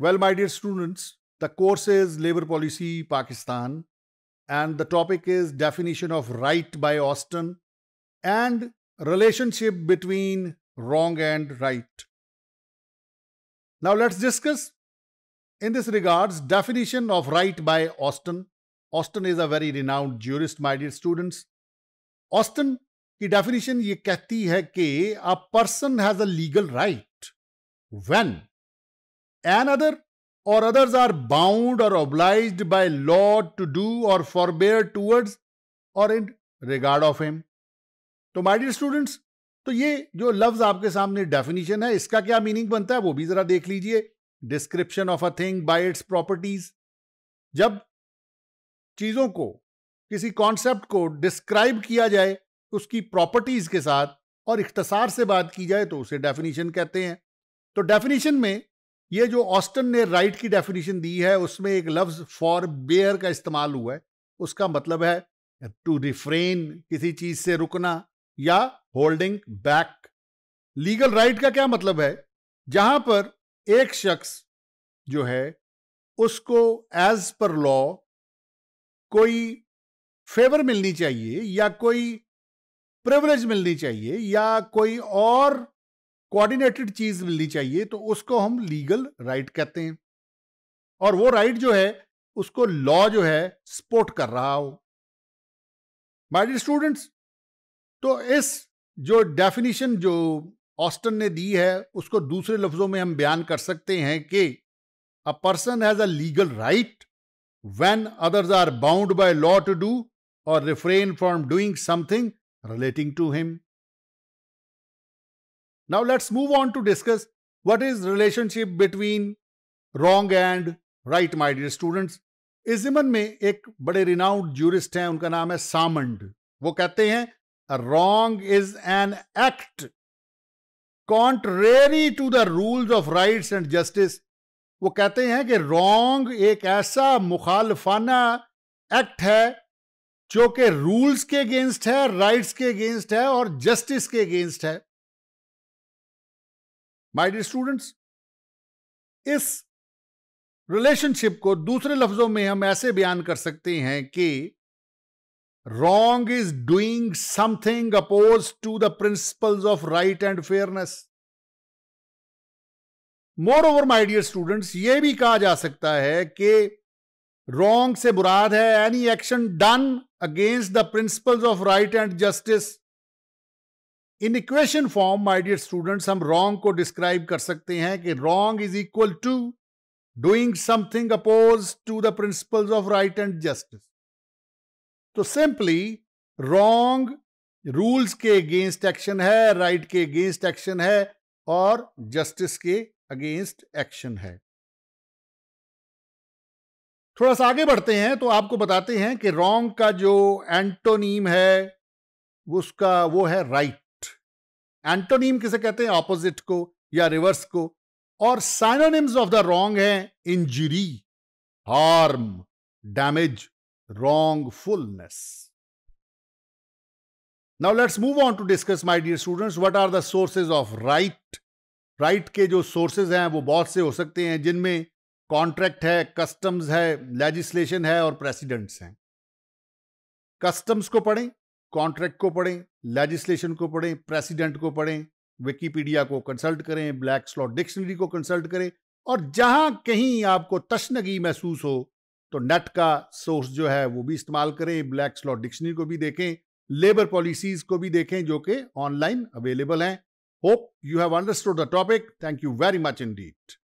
Well, my dear students, the course is Labor Policy Pakistan, and the topic is Definition of Right by Austin and Relationship between Wrong and Right. Now, let's discuss in this regards definition of right by Austin. Austin is a very renowned jurist, my dear students. Austin ki definition ये कहती hai कि a person has a legal right when another or others are bound or or by law to do or forbear towards or in regard of him तो my dear students तो ये जो लफ्ज आपके सामने definition है इसका क्या मीनिंग बनता है वो भी जरा देख लीजिए description of a thing by its properties जब चीजों को किसी कॉन्सेप्ट को डिस्क्राइब किया जाए उसकी प्रॉपर्टीज के साथ और इख्तसार से बात की जाए तो उसे डेफिनेशन कहते हैं तो डेफिनेशन में ये जो ऑस्टन ने राइट की डेफिनेशन दी है उसमें एक लफ्ज फॉर बेयर का इस्तेमाल हुआ है उसका मतलब है टू रिफ्रेन किसी चीज से रुकना या होल्डिंग बैक लीगल राइट का क्या मतलब है जहां पर एक शख्स जो है उसको एज पर लॉ कोई फेवर मिलनी चाहिए या कोई प्रिवलेज मिलनी चाहिए या कोई और कोऑर्डिनेटेड चीज मिलनी चाहिए तो उसको हम लीगल राइट कहते हैं और वो राइट जो है उसको लॉ जो है सपोर्ट कर रहा हो माय डियर स्टूडेंट्स तो इस जो डेफिनेशन जो ऑस्टन ने दी है उसको दूसरे लफ्जों में हम बयान कर सकते हैं कि a person has a legal right when others are bound by law to do or refrain from doing something relating to him Now let's move on to discuss what is relationship between wrong and right, my dear students. इज्मन में एक बड़े renowned jurist हैं उनका नाम है Salmond वो कहते हैं wrong is an act contrary to the rules of rights and justice वो कहते हैं कि रॉन्ग एक ऐसा मुखालफाना एक्ट है जो कि रूल्स के अगेंस्ट है राइट्स के अगेंस्ट है और जस्टिस के अगेंस्ट है माय डियर स्टूडेंट्स इस रिलेशनशिप को दूसरे लफ्जों में हम ऐसे बयान कर सकते हैं कि wrong is doing something oppose to the principles of right and fairness moreover my dear students यह भी कहा जा सकता है कि रॉन्ग से बुराद है any action done against the principles of right and justice in equation form my dear students हम रॉन्ग को डिस्क्राइब कर सकते हैं कि wrong is equal to doing something oppose to the principles of right and justice तो simply wrong rules के against action है right right के अगेंस्ट एक्शन है और जस्टिस के अगेंस्ट एक्शन है थोड़ा सा आगे बढ़ते हैं तो आपको बताते हैं कि रॉन्ग का जो एंटोनीम है उसका वो है राइट right. एंटोनीम किसे कहते हैं ऑपोजिट को या रिवर्स को और साइनोनिम्स ऑफ द रॉन्ग है injury harm damage fullness now let's move on to discuss my dear students what are the sources of right right के जो सोर्सेज हैं वो बहुत से हो सकते हैं जिनमें कॉन्ट्रैक्ट है कस्टम्स है लेजिस्लेशन है और प्रेसिडेंट्स हैं कस्टम्स को पढ़ें कॉन्ट्रैक्ट को पढ़ें लेजिस्लेशन को पढ़ें प्रेसिडेंट को पढ़ें विकीपीडिया को कंसल्ट करें ब्लैक स्लॉट डिक्शनरी को कंसल्ट करें और जहां कहीं आपको तशनगी महसूस हो तो नेट का सोर्स जो है वो भी इस्तेमाल करें ब्लैक स्लॉट डिक्शनरी को भी देखें लेबर पॉलिसीज को भी देखें जो कि ऑनलाइन अवेलेबल हैं hope you have understood the topic thank you very much Indeed